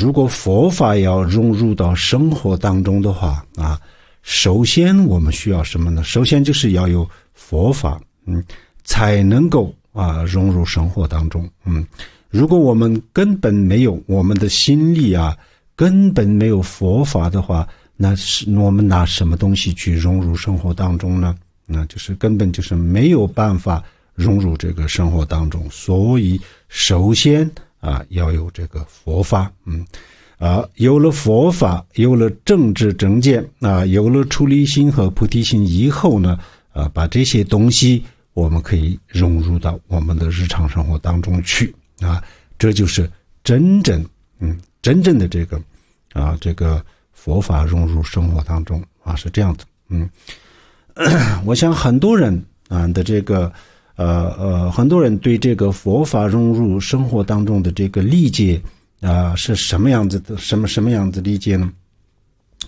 如果佛法要融入到生活当中的话啊，首先我们需要什么呢？首先就是要有佛法，嗯，才能够啊融入生活当中。嗯，如果我们根本没有我们的心力啊，根本没有佛法的话，那是我们拿什么东西去融入生活当中呢？那就是根本就是没有办法融入这个生活当中。所以首先。啊，要有这个佛法，嗯，啊，有了佛法，有了政治正见，啊，有了出离心和菩提心以后呢，啊，把这些东西，我们可以融入到我们的日常生活当中去，啊，这就是真正，嗯，真正的这个，啊，这个佛法融入生活当中，啊，是这样子，嗯，我想很多人啊的这个。呃呃，很多人对这个佛法融入生活当中的这个理解啊，是什么样子的？什么什么样子理解呢？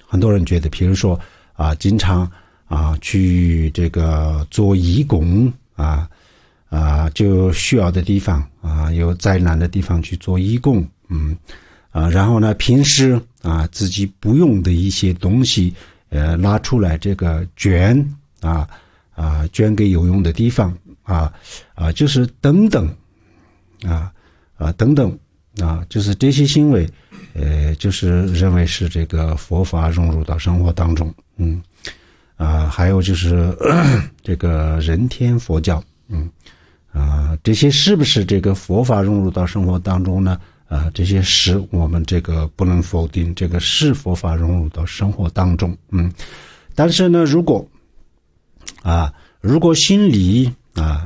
很多人觉得，比如说啊，经常啊去这个做义工啊啊，就需要的地方啊，有灾难的地方去做义工，嗯啊，然后呢，平时啊自己不用的一些东西，呃，拿出来这个捐啊啊，捐给有用的地方。啊，啊，就是等等，啊，啊，等等，啊，就是这些行为，呃，就是认为是这个佛法融入到生活当中，嗯，啊，还有就是 这个人天佛教，嗯，啊，这些是不是这个佛法融入到生活当中呢？啊，这些是，我们这个不能否定，这个是佛法融入到生活当中，嗯，但是呢，如果，啊，如果心里。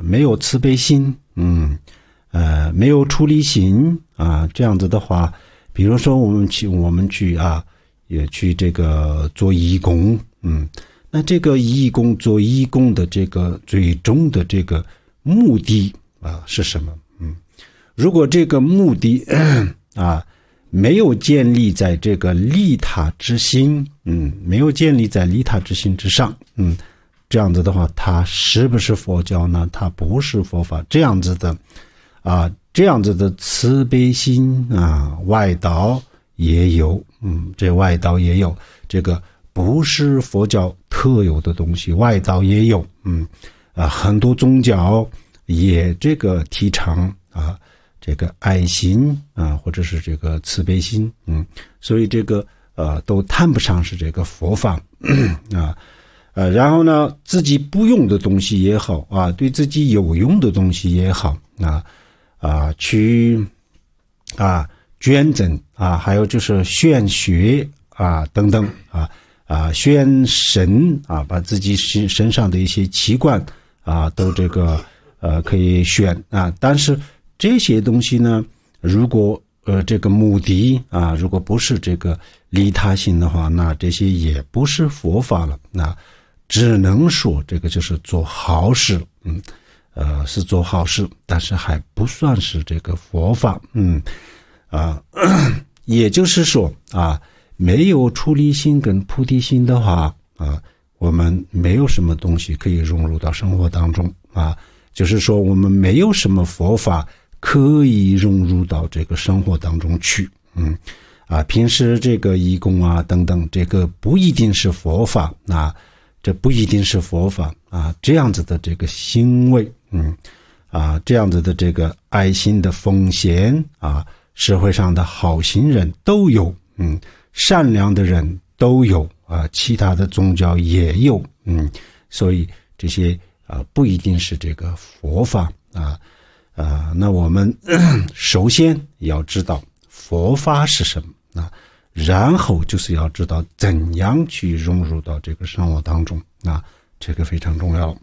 没有慈悲心，嗯，呃，没有出离心啊，这样子的话，比如说我们去，我们去啊，也去这个做义工，嗯，那这个义工做义工的这个最终的这个目的啊是什么？嗯，如果这个目的啊没有建立在这个利他之心，嗯，没有建立在利他之心之上，嗯。这样子的话，它是不是佛教呢？它不是佛法。这样子的，啊，这样子的慈悲心啊，外道也有，嗯，这外道也有，这个不是佛教特有的东西，外道也有，嗯，啊，很多宗教也这个提倡啊，这个爱心啊，或者是这个慈悲心，嗯，所以这个呃，都谈不上是这个佛法啊。呃，然后呢，自己不用的东西也好啊，对自己有用的东西也好啊，啊，去啊捐赠啊，还有就是选学啊等等啊啊选神啊，把自己身身上的一些器官啊都这个呃可以选啊，但是这些东西呢，如果呃这个目的啊如果不是这个利他心的话，那这些也不是佛法了那。只能说这个就是做好事，嗯，呃，是做好事，但是还不算是这个佛法，嗯，啊，也就是说啊，没有出离心跟菩提心的话啊，我们没有什么东西可以融入到生活当中啊，就是说我们没有什么佛法可以融入到这个生活当中去，嗯，啊，平时这个义工啊等等，这个不一定是佛法啊。这不一定是佛法啊，这样子的这个欣慰，嗯，啊，这样子的这个爱心的奉献啊，社会上的好心人都有，嗯，善良的人都有啊，其他的宗教也有，嗯，所以这些啊不一定是这个佛法啊，啊，那我们 首先要知道佛法是什么啊。然后就是要知道怎样去融入到这个生活当中，啊，这个非常重要。